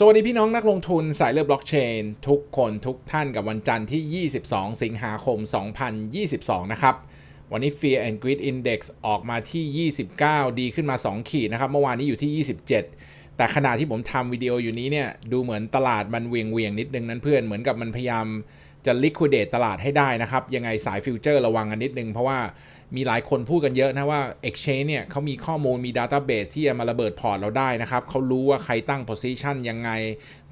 สวัสดีพี่น้อง นักลงทุนสายเลือดบล็อกเชนทุกคนทุกท่านกับวันจันทร์ที่ 22 สิงหาคม 2022 นะครับ วันนี้ Fear and Greed Index ออกมาที่ 29 ดีขึ้นมา 2 ขีดนะครับ เมื่อวานนี้อยู่ที่ 27 แต่ขณะที่ผมทำวิดีโออยู่นี้เนี่ย ดูเหมือนตลาดมันเวียงเวียงนิดนึงนั้นเพื่อนเหมือนกับมันพยายามจะลิควิดเดตตลาดให้ได้นะครับ ยังไงสายฟิวเจอร์ระวังกันนิดนึงเพราะว่ามีหลายคนพูดกันเยอะนะว่า exchange เนี่ยเขามีข้อมูลมี database ที่จะมาระเบิดพอร์ตเราได้นะครับ เขารู้ว่าใครตั้ง position ยังไง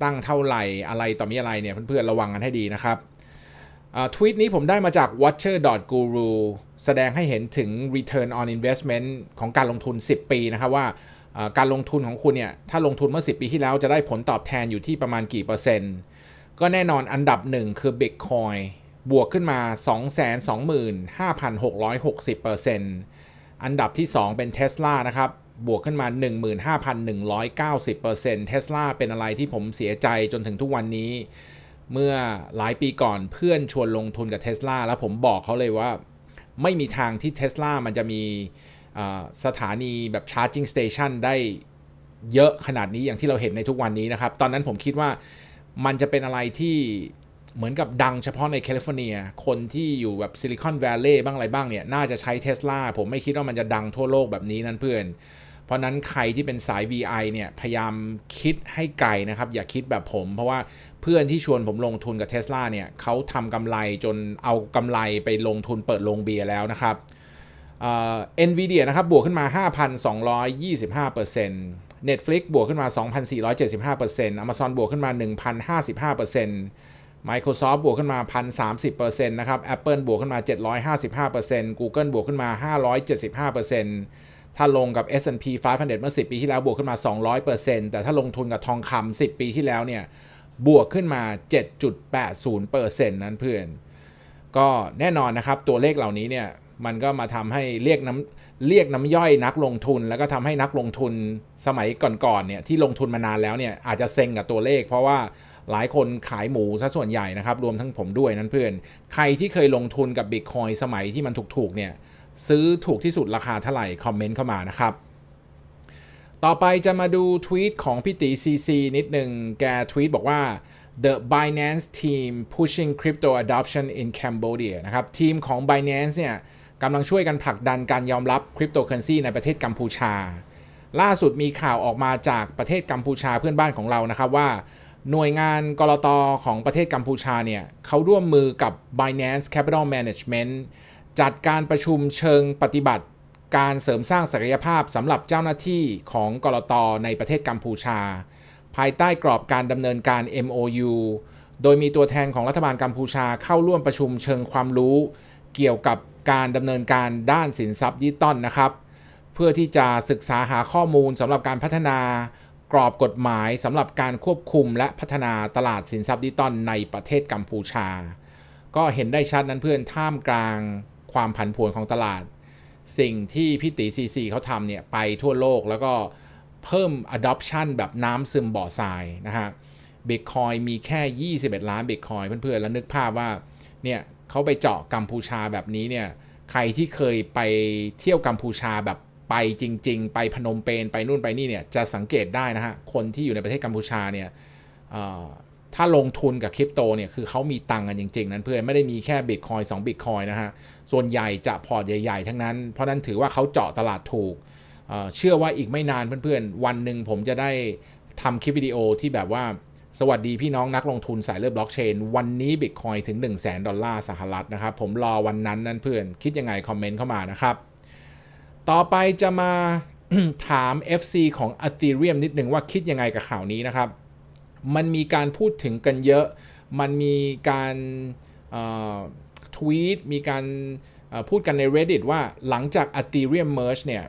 ตั้งเท่าไหร่อะไรต่อมีอะไรเนี่ย เพื่อนๆ ระวังกันให้ดีนะครับทวีตนี้ผมได้มาจาก watcher.guru แสดงให้เห็นถึง return on investment ของการลงทุน 10 ปีนะครับว่าการลงทุนของคุณเนี่ยถ้าลงทุนเมื่อ 10 ปีที่แล้วจะได้ผลตอบแทนอยู่ที่ประมาณกี่เปอร์เซ็นต์ก็แน่นอนอันดับหนึ่งคือ Bitcoin บวกขึ้นมา 225,660%อันดับที่ 2เป็น Tesla นะครับบวกขึ้นมา 15,190%เทสลาเป็นอะไรที่ผมเสียใจจนถึงทุกวันนี้ เมื่อหลายปีก่อนเพื่อนชวนลงทุนกับเทสลาแล้วผมบอกเขาเลยว่าไม่มีทางที่เทสลามันจะมีสถานีแบบชาร์จิ่งสเตชันได้เยอะขนาดนี้อย่างที่เราเห็นในทุกวันนี้นะครับ ตอนนั้นผมคิดว่ามันจะเป็นอะไรที่เหมือนกับดังเฉพาะในแคลิฟอร์เนีย คนที่อยู่แบบซิลิคอนแวลเลย์บ้างอะไรบ้างเนี่ยน่าจะใช้เทสลาผมไม่คิดว่ามันจะดังทั่วโลกแบบนี้นั่นเพื่อน เพราะนั้นใครที่เป็นสาย VI เนี่ยพยายามคิดให้ไกลนะครับ อย่าคิดแบบผมเพราะว่าเพื่อนที่ชวนผมลงทุนกับเทสลาเนี่ยเขาทำกำไรจนเอากำไรไปลงทุนเปิดโรงเบียร์แล้วนะครับเอ็นวีเดียนะครับบวกขึ้นมา5,225%เ Netflix บวก ขึ้นมา 2,475% Amazon บวก ขึ้นมา1,055% Microsoft บวกขึ้นมา1,030%นะครับ Apple บวกขึ้นมา 755% Google บวกขึ้นมา 575%ถ้าลงกับ S&P 500 เมื่อ 10 ปีที่แล้วบวกขึ้นมา 200%แต่ถ้าลงทุนกับทองคำ10 ปีที่แล้วเนี่ย บวกขึ้นมา 7.80%นั้นเพื่อน ก็แน่นอนนะครับ ตัวเลขเหล่านี้เนี่ย มันก็มาทำให้เรียกน้ำเรียกน้ำย่อยนักลงทุนแล้วก็ทำให้นักลงทุนสมัยก่อนๆเนี่ยที่ลงทุนมานานแล้วเนี่ยอาจจะเซ็งกับตัวเลขเพราะว่าหลายคนขายหมูซะส่วนใหญ่นะครับ รวมทั้งผมด้วยนั้นเพื่อน ใครที่เคยลงทุนกับบิตคอยสมัยที่มันถูกๆเนี่ยซื้อถูกที่สุดราคาเท่าไหร่คอมเมนต์เข้ามานะครับ ต่อไปจะมาดูทวีตของพี่ตีซีซีนิดหนึ่งแกทวีตบอกว่า the Binance team pushing crypto adoption in Cambodia นะครับทีมของ Binance เนี่ยกำลังช่วยกันผลักดันการยอมรับคริปโตเคอเรนซีในประเทศกัมพูชา ล่าสุดมีข่าวออกมาจากประเทศกัมพูชาเพื่อนบ้านของเรานะครับว่า หน่วยงานกรตอของประเทศกัมพูชาเนี่ยเขาร่วมมือกับ Binance Capital Management จัดการประชุมเชิงปฏิบัติ การเสริมสร้างศักยภาพสำหรับเจ้าหน้าที่ของกรตอในประเทศกัมพูชา ภายใต้กรอบการดำเนินการ MOU โดยมีตัวแทนของรัฐบาลกัมพูชา เข้าร่วมประชุมเชิงความรู้ เกี่ยวกับการดำเนินการด้านสินทรัพย์ดิจิตอลนะครับเพื่อที่จะศึกษาหาข้อมูลสำหรับการพัฒนากรอบกฎหมายสำหรับการควบคุมและพัฒนาตลาดสินทรัพย์ดิจิตอลในประเทศกัมพูชา ก็เห็นได้ชัดนั้นเพื่อนท่ามกลางความผันผวนของตลาด สิ่งที่พิตีซีซีเขาทำเนี่ย ไปทั่วโลกแล้วก็เพิ่ม adoption แบบน้ำซึมบ่อทรายนะฮะบิตคอยมีแค่ 21ล้านบิตคอยเพื่อนๆ แล้วนึกภาพว่าเนี่ยเขาไปเจาะกัมพูชาแบบนี้เนี่ยใครที่เคยไปเที่ยวกัมพูชาแบบไปจริง ๆ ไปพนมเปญไปนู่นไปนี่เนี่ยจะสังเกตได้นะฮะ คนที่อยู่ในประเทศกัมพูชา เนี่ยถ้าลงทุนกับคริปโตเนี่ยคือเขามีตังกันจริง ๆ นั้นเพื่อนไม่ได้มีแค่บิตคอยสองบิตคอยนะฮะส่วนใหญ่จะพอร์ตใหญ่ ๆ ทั้งนั้น เพราะนั้นถือว่าเขาเจาะตลาดถูกเชื่อว่าอีกไม่นานเพื่อนๆ วันหนึ่งผมจะได้ทำคลิปวิดีโอที่แบบว่าสวัสดี พี่น้องนักลงทุนสายเลือดบล็อกเชนวันนี้บิตคอยถึง1 0 0 0 0แดอลลาร์สหรัฐนะครับ ผมรอวันนั้นนั่นเพื่อน คิดยังไง คอมเมนต์เข้ามานะครับ ต่อไปจะมาถาม FC ของ e t h e r e u m นิดหนึ่งว่าคิดยังไงกับข่าวนี้นะครับ มันมีการพูดถึงกันเยอะ มันมีการทวีตมีการพูดกันใน Reddit ว่าหลังจาก e t h e r e u m Merge เนี่ย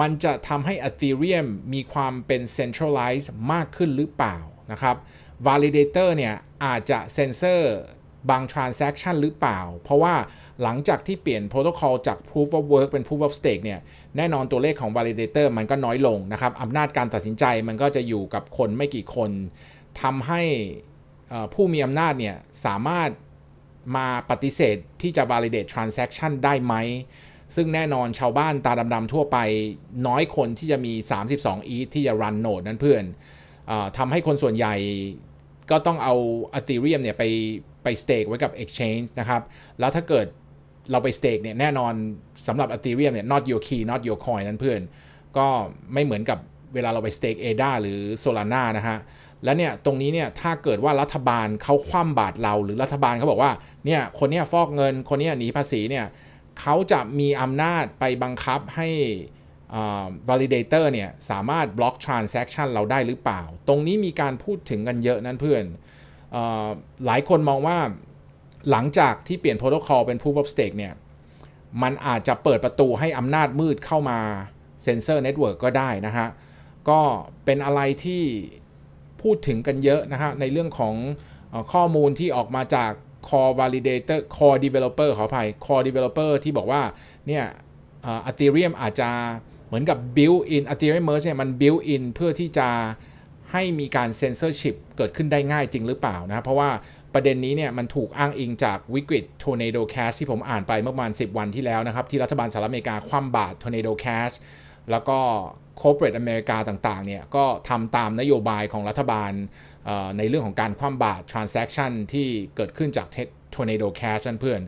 มันจะทำให้ e t h e r e u m มีความเป็น Centralized มากขึ้นหรือเปล่านะครับ validator เนี่ยอาจจะเซนเซอร์บาง transaction หรือเปล่า เพราะว่าหลังจากที่เปลี่ยนโปรโตคอลจาก proof of work เป็น proof of stake เนี่ยแน่นอนตัวเลขของ validator มันก็น้อยลงนะครับอำนาจการตัดสินใจมันก็จะอยู่กับคนไม่กี่คนทำให้ผู้มีอำนาจเนี่ยสามารถมาปฏิเสธที่จะ validate transaction ได้ไหม ซึ่งแน่นอนชาวบ้านตาดำๆทั่วไปน้อยคนที่จะมี 32 e ที่จะ run node นั้นเพื่อนทำให้คนส่วนใหญ่ก็ต้องเอาอ e t h เรียมเนี่ยไป ไปสเต็กไว้กับ Exchange นะครับ แล้วถ้าเกิดเราไปสเต็กเนี่ยแน่นอนสำหรับอ e t h เรียมเนี่ย not your key not your coin นั้นเพื่อน ก็ไม่เหมือนกับเวลาเราไปสเต็กอดาหรือ Solana นะฮะแล้วเนี่ยตรงนี้เนี่ยถ้าเกิดว่ารัฐบาลเขาคว่ำบาตรเราหรือรัฐบาลเขาบอกว่า เนี่ยคนเนี้ยฟอกเงินคนเนี้ยหนีภาษีเนี่ยเขาจะมีอำนาจไปบังคับให้ validator เนี่ย สามารถบล็อก transaction เราได้หรือเปล่า ตรงนี้มีการพูดถึงกันเยอะนั้นเพื่อนอหลายคนมองว่าหลังจากที่เปลี่ยนโปรโตคอลเป็น proof of stake เนี่ย มันอาจจะเปิดประตูให้ อำนาจมืดเข้ามาเซนเซอร์เน็ตเวิร์กก็ได้ นะ ฮะ ก็เป็นอะไรที่พูดถึงกันเยอะ นะ ฮะ ในเรื่องของข้อมูลที่ออกมาจาก core validator core developer ขออภัย core developer ที่บอกว่าเนี่ย ethereum อาจจะเหมือนกับ built in Ethereum Merge เนี่ยมัน built in เพื่อที่จะให้มีการเซนเซอร์ชิเกิดขึ้นได้ง่ายจริงหรือเปล่านะเพราะว่าประเด็นนี้เนี่ยมันถูกอ้างอิงจากวิกฤต Tornado Cash ที่ผมอ่านไปเมื่อประมาณ 10 วันที่แล้วนะครับ ที่รัฐบาลสหรัฐอเมริกาคว่ำบาตร Tornado Cash แล้วก็ Corporate อเมริกาต่างๆเนี่ย ก็ทำตามนโยบายของรัฐบาลในเรื่องของการคว่ำบาตร transaction ที่เกิดขึ้นจาก Tornado Cash เพื่อน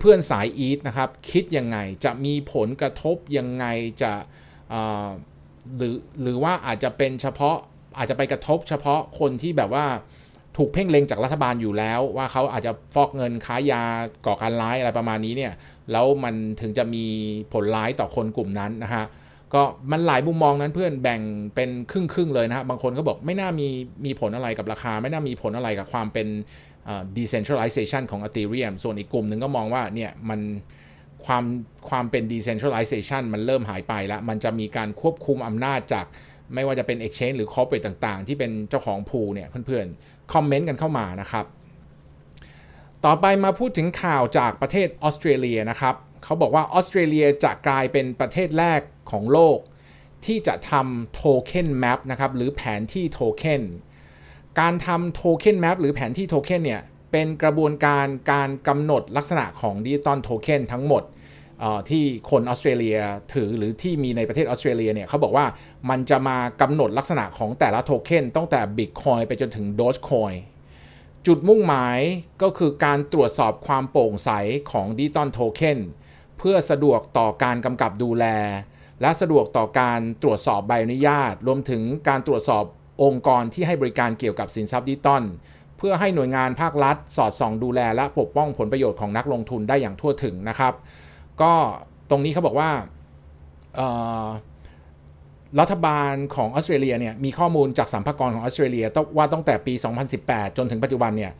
เพื่อน ๆ สาย อีทนะครับ คิดยังไงจะมีผลกระทบยังไงจะหรือหรือว่าอาจจะเป็นเฉพาะอาจจะไปกระทบเฉพาะคนที่แบบว่าถูกเพ่งเล็งจากรัฐบาลอยู่แล้ว ว่าเขาอาจจะ ฟอกเงินค้ายาก่อ การร้ายอะไรประมาณนี้ เนี่ย แล้ว มันถึงจะมีผลร้ายต่อคนกลุ่มนั้นนะฮะก็มันหลายมุมมองนั้นเพื่อนแบ่งเป็นครึ่งครึ่งเลยนะครับบางคนก็บอกไม่น่ามีมีผลอะไรกับราคา ไม่น่ามีผลอะไรกับความเป็น decentralization ของ Ethereum ส่วนอีกกลุ่มหนึ่งก็มองว่าเนี่ยมันความความเป็น decentralization มันเริ่มหายไปแล้ว มันจะมีการควบคุมอำนาจจากไม่ว่าจะเป็น exchange หรือ corporate ต่างๆ ที่เป็นเจ้าของพูเนี่ยเพื่อนๆ คอมเมนต์กันเข้ามานะครับ ต่อไปมาพูดถึงข่าวจากประเทศออสเตรเลียนะครับเขาบอกว่าออสเตรเลียจะกลายเป็นประเทศแรกของโลก ที่จะทำโทเค็นแมปนะครับ หรือแผนที่โทเค็น การทำโทเค็นแมปหรือแผนที่โทเค็นเนี่ย เป็นกระบวนการการกำหนดลักษณะของดิจิตอลโทเค็นทั้งหมดที่คนออสเตรเลียถือหรือที่มีในประเทศออสเตรเลียเนี่ยเขาบอกว่ามันจะมากำหนดลักษณะของแต่ละโทเค็นตั้งแต่ Bitcoin ไปจนถึง Dogecoin จุดมุ่งหมายก็คือการตรวจสอบความโปร่งใสของดิจิตอลโทเค็นเพื่อสะดวกต่อการกำกับดูแลและสะดวกต่อการตรวจสอบใบอนุญาต รวมถึงการตรวจสอบองค์กรที่ให้บริการเกี่ยวกับสินทรัพย์ดิจิตอลเพื่อให้หน่วยงานภาครัฐ สอดส่องดูแลและปกป้องผลประโยชน์ของนักลงทุนได้อย่างทั่วถึงนะครับ ก็ตรงนี้เขาบอกว่ารัฐบาลของออสเตรเลียเนี่ยมีข้อมูลจากสัมภากรของออสเตรเลีย ว่าตั้งแต่ปี 2018 จนถึงปัจจุบันเนี่ย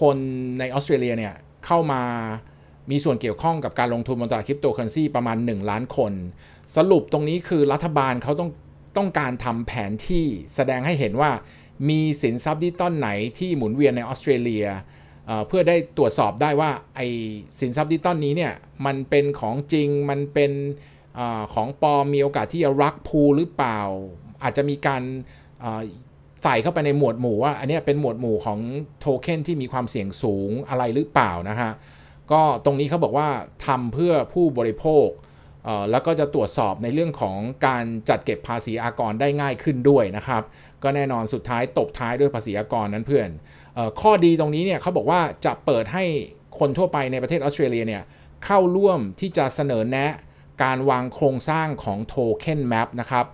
คนในออสเตรเลียเนี่ยเข้ามามีส่วนเกี่ยวข้องกับการลงทุนบนตลาดคริปโตเคอเรนซีประมาณ 1 ล้านคน สรุปตรงนี้คือรัฐบาลเขาต้องต้องการทำแผนที่แสดงให้เห็นว่ามีสินทรัพย์ดิจิตอลไหนที่หมุนเวียนในออสเตรเลียเพื่อได้ตรวจสอบได้ว่าไอสินทรัพย์ดิจิตอลนี้เนี่ยมันเป็นของจริงมันเป็นอของปลอมมีโอกาสที่จะรักพูหรือเปล่า อาจจะมีการใส่เข้าไปในหมวดหมู่ว่าอันนี้เป็นหมวดหมู่ของโทเค็นที่มีความเสี่ยงสูงอะไรหรือเปล่านะฮะก็ตรงนี้เขาบอกว่าทำเพื่อผู้บริโภคแล้วก็จะตรวจสอบในเรื่องของการจัดเก็บภาษีอากรได้ง่ายขึ้นด้วยนะครับ ก็แน่นอนสุดท้ายตบท้ายด้วยภาษีอากรนั้นเพื่อนออข้อดีตรงนี้เนี่ยเขาบอกว่าจะเปิดให้คนทั่วไปในประเทศออสเตรเลียเนี่ยเข้าร่วมที่จะเสนอแนะการวางโครงสร้างของโทเค็นแมปนะครับ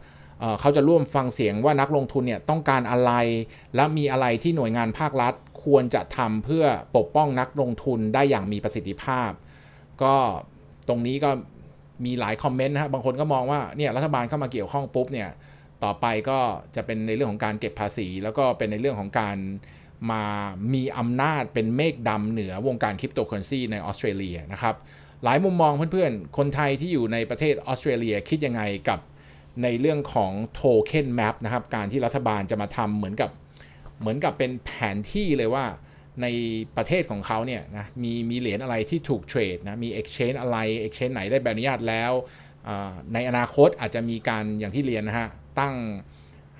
เขาจะร่วมฟังเสียงว่านักลงทุนเนี่ยต้องการอะไรและมีอะไรที่หน่วยงานภาครัฐควร จะทำเพื่อปกป้องนักลงทุนได้อย่างมีประสิทธิภาพ ก็ตรงนี้ก็มีหลาย คอมเมนต์นะครับบางคนก็มองว่า เนี่ย รัฐบาลเข้ามาเกี่ยวข้อง ปุ๊บ เนี่ยต่อไปก็จะเป็นในเรื่องของการเก็บภาษีแล้วก็เป็นในเรื่องของการมามีอำนาจเป็นเมฆดำเหนือวงการคริปโตเคอเรนซีในออสเตรเลียนะครับหลายมุมมองเพื่อนๆคนไทยที่อยู่ในประเทศออสเตรเลียคิดยังไงกับในเรื่องของโทเค็นแมปนะครับการที่รัฐบาลจะมาทำเหมือนกับเหมือนกับเป็นแผนที่เลยว่าในประเทศของเขาเนี่ยนะ มีมีเหรียญอะไรที่ถูกเทรดนะ มี Exchange อะไร Exchange ไหนได้ใบอนุญาตแล้วในอนาคตอาจจะมีการอย่างที่เรียนนะฮะ ตั้ง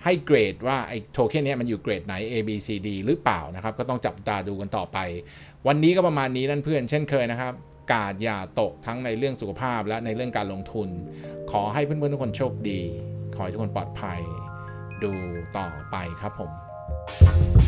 ให้เกรดว่า ไอ้โทเค็นนี้มันอยู่เกรดไหน A B C D หรือเปล่านะครับ ก็ต้องจับตาดูกันต่อไป วันนี้ก็ประมาณนี้นั่นเพื่อนเช่นเคยนะครับ กาดอย่าตกทั้งในเรื่องสุขภาพและในเรื่องการลงทุน ขอให้เพื่อนๆทุกคนโชคดี ขอให้ทุกคนปลอดภัยดูต่อไปครับผม you.